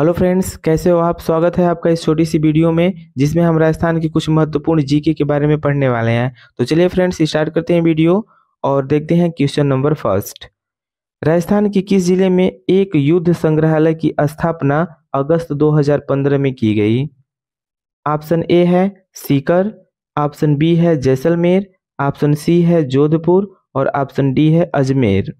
hello friends कैसे हो आप स्वागत है आपका इस छोटी सी वीडियो में जिसमें हम राजस्थान के कुछ महत्वपूर्ण जीके के बारे में पढ़ने वाले हैं तो चलिए फ्रेंड्स स्टार्ट करते हैं वीडियो और देखते हैं क्वेश्चन नंबर फर्स्ट राजस्थान के किस जिले में एक युद्ध संग्रहालय की स्थापना अगस्त 2015 में की गई ऑप्शन ए है सीकर ऑप्शन बी है जैसलमेर ऑप्शन सी है जोधपुर और ऑप्शन डी है अजमेर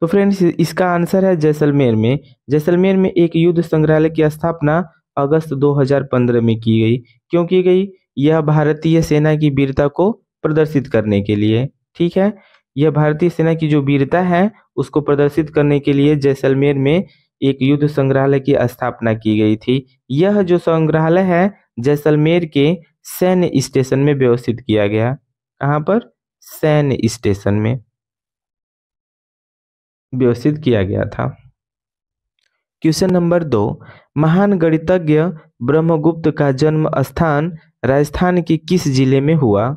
तो फ्रेंड्स इसका आंसर है जैसलमेर में जैसलमेर में एक युद्ध संग्रहालय की स्थापना अगस्त 2015 में की गई क्यों की गई यह भारतीय सेना की वीरता को प्रदर्शित करने के लिए ठीक है यह भारतीय सेना की जो वीरता है उसको प्रदर्शित करने के लिए जैसलमेर में एक युद्ध संग्रहालय की स्थापना की गई थी यह जो संग्रहालय है जैसलमेर के सैन्य स्टेशन में व्यवस्थित किया गया कहाँ पर सैन्य स्टेशन में व्यवस्थित किया गया था क्वेश्चन नंबर दो महान गणितज्ञ ब्रह्मगुप्त का जन्म स्थान राजस्थान के किस जिले में हुआ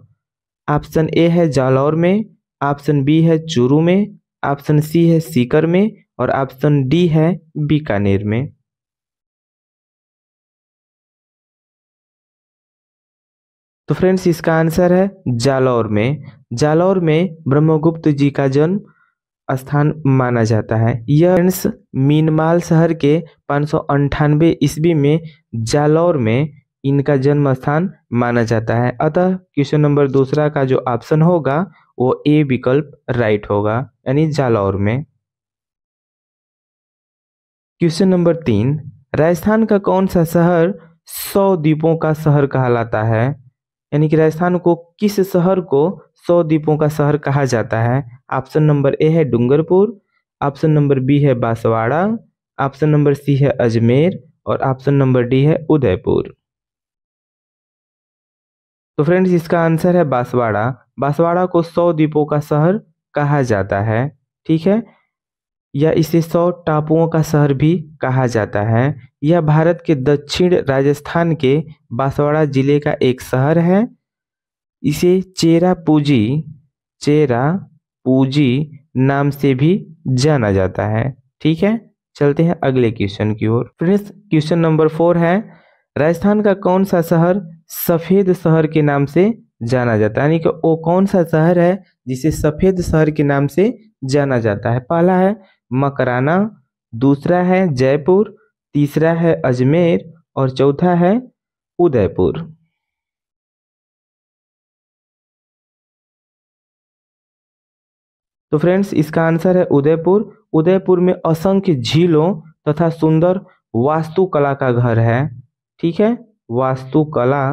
ऑप्शन ए है जालौर में ऑप्शन बी है चूरू में ऑप्शन सी है सीकर में और ऑप्शन डी है बीकानेर में तो फ्रेंड्स इसका आंसर है जालौर में जालौर में ब्रह्मगुप्त जी का जन्म स्थान माना जाता है यह मीनमाल शहर के पाँच सौ अंठानवे ईस्वी में जालौर में इनका जन्म स्थान माना जाता है अतः क्वेश्चन नंबर दूसरा का जो ऑप्शन होगा वो ए विकल्प राइट होगा यानी जालौर में क्वेश्चन नंबर तीन राजस्थान का कौन सा शहर सौ द्वीपों का शहर कहलाता है यानी कि राजस्थान को किस शहर को सौ द्वीपों का शहर कहा जाता है ऑप्शन नंबर ए है डूंगरपुर ऑप्शन नंबर बी है बांसवाड़ा ऑप्शन नंबर सी है अजमेर और ऑप्शन नंबर डी है उदयपुर तो फ्रेंड्स इसका आंसर है बांसवाड़ा बांसवाड़ा को सौ द्वीपों का शहर कहा जाता है ठीक है या इसे सौ टापुओं का शहर भी कहा जाता है यह भारत के दक्षिण राजस्थान के बांसवाड़ा जिले का एक शहर है इसे पूजी चेरा पूजी नाम से भी जाना जाता है ठीक है चलते हैं अगले क्वेश्चन की ओर फ्रेंड्स क्वेश्चन नंबर फोर है राजस्थान का कौन सा शहर सफ़ेद शहर के नाम से जाना जाता है यानी कि वो कौन सा शहर है जिसे सफ़ेद शहर के नाम से जाना जाता है पहला है मकराना दूसरा है जयपुर तीसरा है अजमेर और चौथा है उदयपुर तो फ्रेंड्स इसका आंसर है उदयपुर उदयपुर में असंख्य झीलों तथा सुंदर वास्तुकला का घर है ठीक है वास्तुकला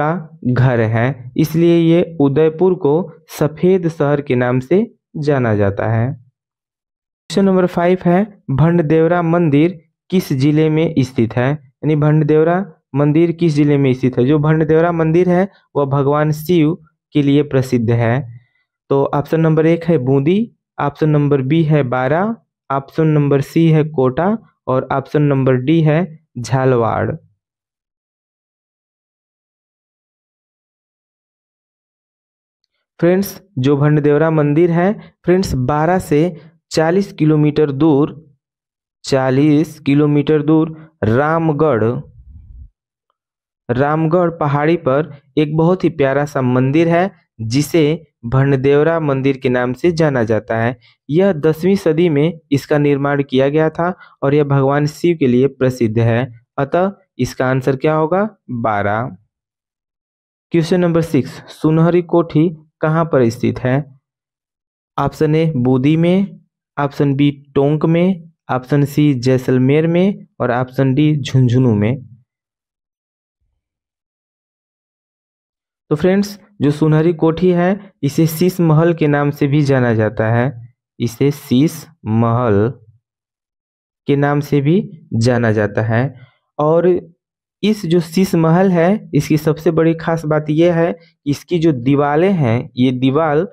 का घर है इसलिए ये उदयपुर को सफेद शहर के नाम से जाना जाता है क्वेश्चन नंबर फाइव है भंडदेवरा मंदिर किस जिले में स्थित है यानी भंडदेवरा मंदिर किस जिले में स्थित है जो भंडदेवरा मंदिर है वह भगवान शिव के लिए प्रसिद्ध है तो ऑप्शन नंबर एक है बूंदी ऑप्शन नंबर बी है बारा ऑप्शन नंबर सी है कोटा और ऑप्शन नंबर डी है झालवाड़ फ्रेंड्स जो भंडदेवरा मंदिर है फ्रेंड्स 12 से 40 किलोमीटर दूर 40 किलोमीटर दूर रामगढ़ रामगढ़ पहाड़ी पर एक बहुत ही प्यारा सा मंदिर है जिसे भंडदेवरा मंदिर के नाम से जाना जाता है यह दसवीं सदी में इसका निर्माण किया गया था और यह भगवान शिव के लिए प्रसिद्ध है अतः इसका आंसर क्या होगा बारह क्वेश्चन नंबर सिक्स सुनहरी कोठी कहाँ पर स्थित है ऑप्शन ए बूदी में ऑप्शन बी टोंक में ऑप्शन सी जैसलमेर में और ऑप्शन डी झुंझुनू में तो फ्रेंड्स जो सुनहरी कोठी है इसे शीश महल के नाम से भी जाना जाता है इसे शीश महल के नाम से भी जाना जाता है और इस जो शीश महल है इसकी सबसे बड़ी खास बात यह है इसकी जो दीवारें हैं ये दीवार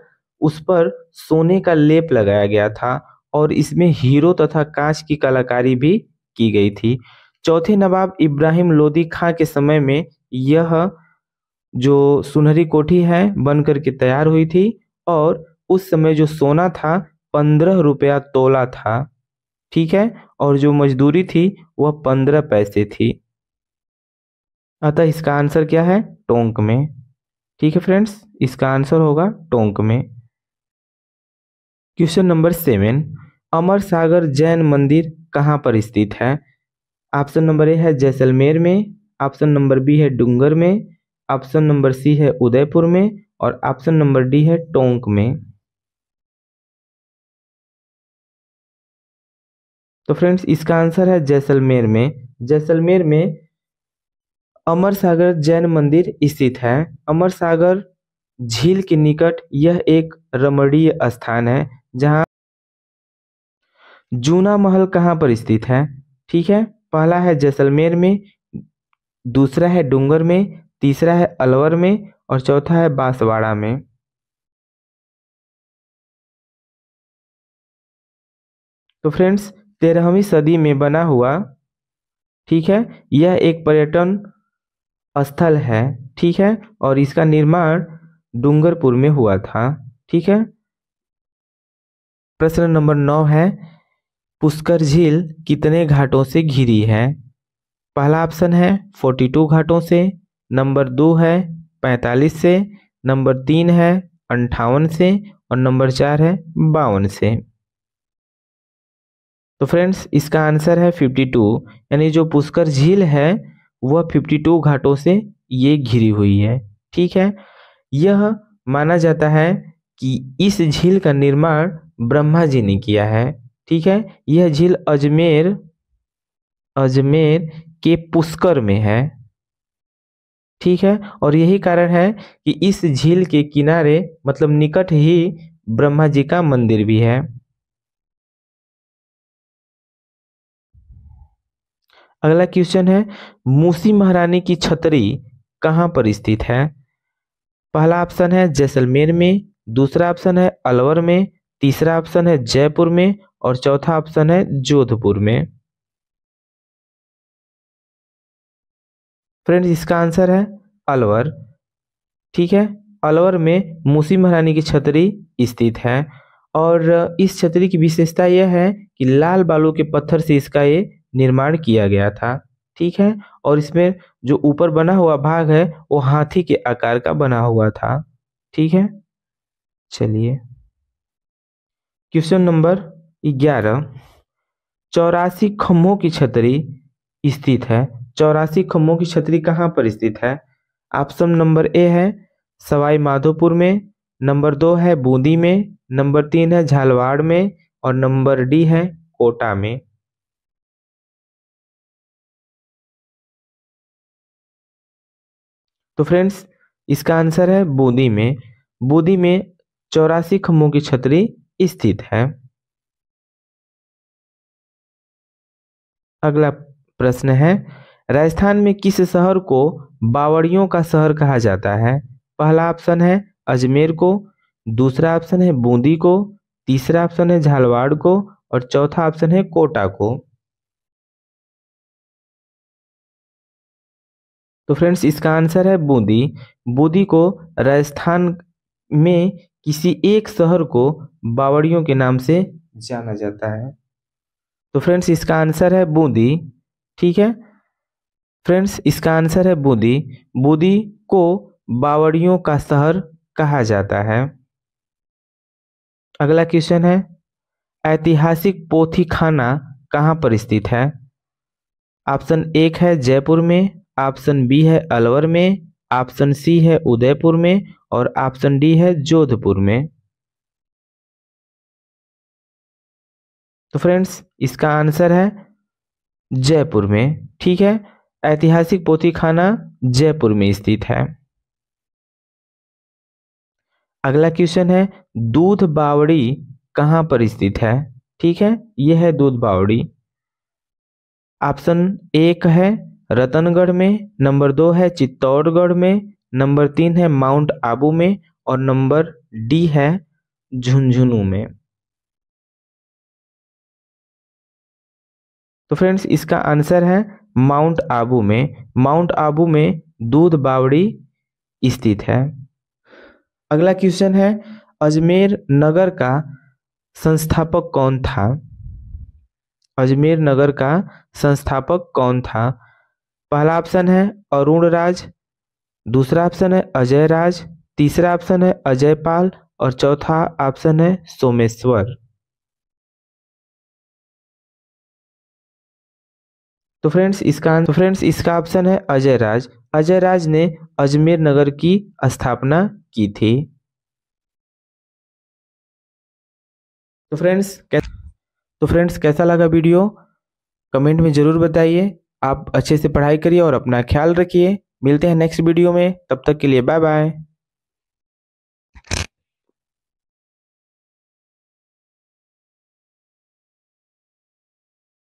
उस पर सोने का लेप लगाया गया था और इसमें हीरो तथा कांच की कलाकारी भी की गई थी चौथे नवाब इब्राहिम लोदी खां के समय में यह जो सुनहरी कोठी है बन करके तैयार हुई थी और उस समय जो सोना था पंद्रह रुपया तोला था ठीक है और जो मजदूरी थी वह पंद्रह पैसे थी अतः इसका आंसर क्या है टोंक में ठीक है फ्रेंड्स इसका आंसर होगा टोंक में question number seven Amar Sagar Jain मंदिर कहाँ पर स्थित है ऑप्शन नंबर ए है जैसलमेर में ऑप्शन नंबर बी है डूंगर में ऑप्शन नंबर सी है उदयपुर में और ऑप्शन नंबर डी है टोंक में तो फ्रेंड्स इसका आंसर है जैसलमेर में जैसलमेर में अमर सागर जैन मंदिर स्थित है अमर सागर झील के निकट यह एक रमणीय स्थान है जहां जूना महल कहां पर स्थित है ठीक है पहला है जैसलमेर में दूसरा है डूंगर में तीसरा है अलवर में और चौथा है बांसवाड़ा में तो फ्रेंड्स तेरहवीं सदी में बना हुआ ठीक है यह एक पर्यटन स्थल है ठीक है और इसका निर्माण डूंगरपुर में हुआ था ठीक है प्रश्न नंबर नौ है पुष्कर झील कितने घाटों से घिरी है पहला ऑप्शन है फोर्टी टू घाटों से नंबर दो है पैंतालीस से नंबर तीन है अंठावन से और नंबर चार है बावन से तो फ्रेंड्स इसका आंसर है 52 यानी जो पुष्कर झील है वह 52 घाटों से ये घिरी हुई है ठीक है यह माना जाता है कि इस झील का निर्माण ब्रह्मा जी ने किया है ठीक है यह झील अजमेर अजमेर के पुष्कर में है ठीक है और यही कारण है कि इस झील के किनारे मतलब निकट ही ब्रह्मा जी का मंदिर भी है अगला क्वेश्चन है मूसी महारानी की छतरी कहाँ पर स्थित है पहला ऑप्शन है जैसलमेर में दूसरा ऑप्शन है अलवर में तीसरा ऑप्शन है जयपुर में और चौथा ऑप्शन है जोधपुर में फ्रेंड्स इसका आंसर है अलवर ठीक है अलवर में मूसी महारानी की छतरी स्थित है और इस छतरी की विशेषता यह है कि लाल बालू के पत्थर से इसका ये निर्माण किया गया था ठीक है और इसमें जो ऊपर बना हुआ भाग है वो हाथी के आकार का बना हुआ था ठीक है चलिए क्वेश्चन नंबर ग्यारह चौरासी खम्भों की छतरी स्थित है चौरासी खम्भों की छतरी कहाँ पर स्थित है ऑप्शन नंबर ए है सवाई माधोपुर में नंबर दो है बूंदी में नंबर तीन है झालवाड़ में और नंबर डी है कोटा में तो फ्रेंड्स इसका आंसर है बूंदी में बूंदी में चौरासी खम्भों की छतरी स्थित है अगला प्रश्न है राजस्थान में किस शहर को बावड़ियों का शहर कहा जाता है पहला ऑप्शन है अजमेर को दूसरा ऑप्शन है बूंदी को तीसरा ऑप्शन है झालवाड़ को और चौथा ऑप्शन है कोटा को तो फ्रेंड्स इसका आंसर है बूंदी बूंदी को राजस्थान में किसी एक शहर को बावड़ियों के नाम से जाना जाता है तो फ्रेंड्स इसका आंसर है बूंदी ठीक है फ्रेंड्स इसका आंसर है बूंदी बूंदी को बावड़ियों का शहर कहा जाता है अगला क्वेश्चन है ऐतिहासिक पोथी खाना कहाँ पर स्थित है ऑप्शन एक है जयपुर में ऑप्शन बी है अलवर में ऑप्शन सी है उदयपुर में और ऑप्शन डी है जोधपुर में तो फ्रेंड्स इसका आंसर है जयपुर में ठीक है ऐतिहासिक पोथीखाना जयपुर में स्थित है अगला क्वेश्चन है दूध बावड़ी कहां पर स्थित है ठीक है यह है दूध बावड़ी ऑप्शन एक है रतनगढ़ में नंबर दो है चित्तौड़गढ़ में नंबर तीन है माउंट आबू में और नंबर डी है झुंझुनू में तो फ्रेंड्स इसका आंसर है माउंट आबू में माउंट आबू में दूध बावड़ी स्थित है अगला क्वेश्चन है अजमेर नगर का संस्थापक कौन था अजमेर नगर का संस्थापक कौन था पहला ऑप्शन है अरुण राज दूसरा ऑप्शन है अजय राज तीसरा ऑप्शन है अजय पाल और चौथा ऑप्शन है सोमेश्वर तो फ्रेंड्स इसका तो फ्रेंड्स इसका ऑप्शन है अजय राज अजय राज ने अजमेर नगर की स्थापना की थी तो फ्रेंड्स तो फ्रेंड्स कैसा लगा वीडियो कमेंट में ज़रूर बताइए आप अच्छे से पढ़ाई करिए और अपना ख्याल रखिए मिलते हैं नेक्स्ट वीडियो में तब तक के लिए बाय बाय